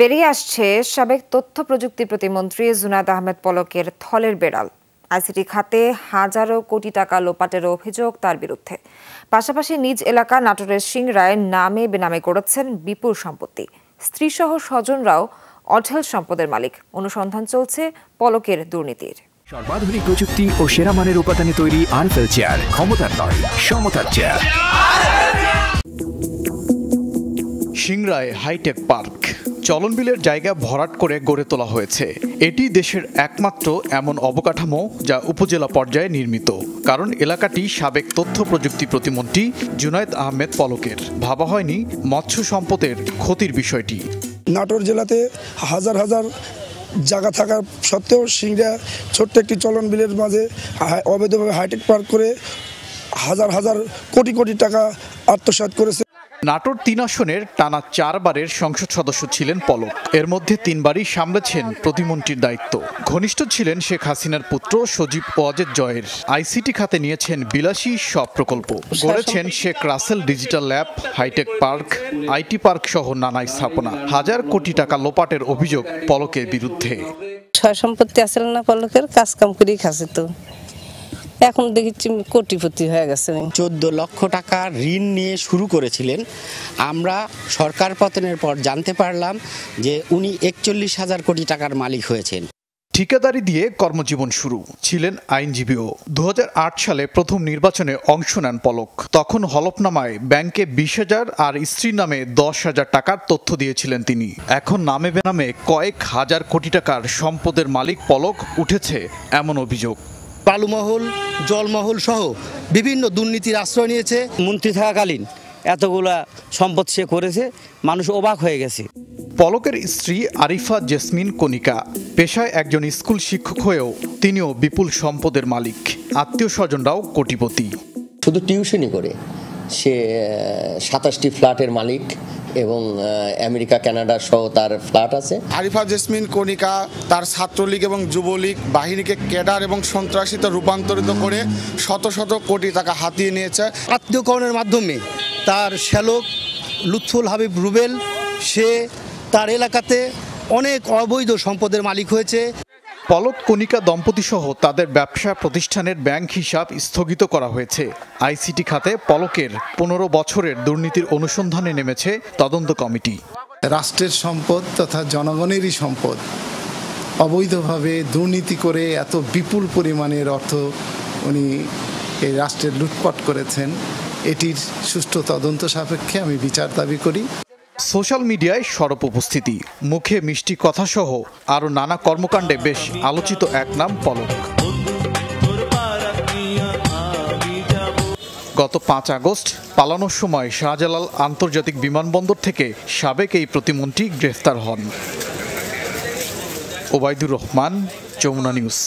বেরিয়ে আসছে সাবেক তথ্য প্রযুক্তি প্রতিমন্ত্রী জুনাদ আহমেদ পলকের থলের বেড়াল আইসিটি খাতে হাজারো কোটি টাকা লোপাটের অভিযোগ তার বিরুদ্ধে পাশাপাশি নিজ এলাকা নাটোরের সিংরায় নামে বেনামে করেছেন বিপুল সম্পত্তি স্ত্রীসহ স্বজনরাও অঢেল সম্পদের মালিক অনুসন্ধান চলছে পলকের দুর্নীতির সর্বাধুনিক প্রযুক্তি ও সেরা মানের উপাদানে তৈরি আরফেল চেয়ার ক্ষমতার নয় সমতার চেয়ার সিংরায় হাইটেক পার্ক চলন বিলের জায়গা ভরাট করে গড়ে তোলা হয়েছে এটি দেশের একমাত্র এমন অবকাঠামো যা উপজেলা পর্যায়ে নির্মিত কারণ এলাকাটি সাবেক তথ্য প্রযুক্তি প্রতিমন্ত্রী জুনায়দ আহমেদ পলকের ভাবা হয়নি মৎস্য সম্পদের ক্ষতির বিষয়টি নাটোর জেলাতে হাজার হাজার জায়গা থাকার সত্ত্বেও সিংড়া ছোট্ট একটি চলন বিলের মাঝে অবৈধভাবে হাইটেক পার্ক করে হাজার হাজার কোটি কোটি টাকা আত্মসাত করেছে নাটোর তিন আসনের টানা চারবারের সংসদ সদস্য ছিলেন পলক এর মধ্যে তিনবারই সামলেছেন প্রতিমন্ত্রীর দায়িত্ব ঘনিষ্ঠ ছিলেন শেখ হাসিনার পুত্র সজীব ওয়াজেদ জয়ের আইসিটি খাতে নিয়েছেন বিলাসী সব প্রকল্প গড়েছেন Sheikh Russel digital lab hi tech park IT park সহ নানা স্থাপনা হাজার কোটি টাকা লোপাটের অভিযোগ পলকের বিরুদ্ধে সম্পত্তি আসলে না পলকের কাজ কাম করেই খাসে তো এখন দেখছি কোটিপতি হয়ে গেছে চোদ্দ লক্ষ টাকা ঋণ নিয়ে শুরু করেছিলেন আমরা সরকার পতনের পর জানতে পারলাম যে উনি একচল্লিশ হাজার কোটি টাকার মালিক হয়েছেন ঠিকাদারি দিয়ে কর্মজীবন শুরু ছিলেন আইনজীবীও দু সালে প্রথম নির্বাচনে অংশ নেন পলক তখন হলফনামায় ব্যাংকে বিশ হাজার আর স্ত্রীর নামে দশ হাজার টাকার তথ্য দিয়েছিলেন তিনি এখন নামে বেনামে কয়েক হাজার কোটি টাকার সম্পদের মালিক পলক উঠেছে এমন অভিযোগ পালুমহল জলমহল সহ বিভিন্ন দুর্নীতির আশ্রয় নিয়েছে মন্ত্রী থাকাকালীন এতগুলা সম্পদ সে করেছে মানুষ অবাক হয়ে গেছে পলকের স্ত্রী আরিফা জেসমিন কনিকা পেশায় একজন স্কুল শিক্ষক হয়েও তিনিও বিপুল সম্পদের মালিক আত্মীয় স্বজনরাও কোটিপতি শুধু টিউশনি করে সে সাতাশটি ফ্ল্যাটের মালিক এবং আমেরিকা কানাডা সহ তার ফ্ল্যাট আছে আরিফা জেসমিন কণিকা তার ছাত্রলীগ এবং যুবলীগ বাহিনীকে ক্যাডার এবং সন্ত্রাসিত রূপান্তরিত করে শত শত কোটি টাকা হাতিয়ে নিয়েছে আত্মীয়করণের মাধ্যমে তার শ্যালক লুৎফুল হাবিব রুবেল সে তার এলাকাতে অনেক অবৈধ সম্পদের মালিক হয়েছে পলক কণিকা দম্পতিসহ তাদের ব্যবসা প্রতিষ্ঠানের ব্যাংক হিসাব স্থগিত করা হয়েছে আইসিটি খাতে পলকের পনেরো বছরের দুর্নীতির অনুসন্ধানে নেমেছে তদন্ত কমিটি রাষ্ট্রের সম্পদ তথা জনগণেরই সম্পদ অবৈধভাবে দুর্নীতি করে এত বিপুল পরিমাণের অর্থ উনি এই রাষ্ট্রের লুটপাট করেছেন এটির সুষ্ঠু তদন্ত সাপেক্ষে আমি বিচার দাবি করি সোশ্যাল মিডিয়ায় সরব উপস্থিতি মুখে মিষ্টি কথা সহ আরও নানা কর্মকাণ্ডে বেশ আলোচিত এক নাম পলক গত পাঁচ আগস্ট পালানোর সময় শাহজালাল আন্তর্জাতিক বিমানবন্দর থেকে সাবেক এই প্রতিমন্ত্রী গ্রেফতার হন ওবায়দুর রহমান যমুনা নিউজ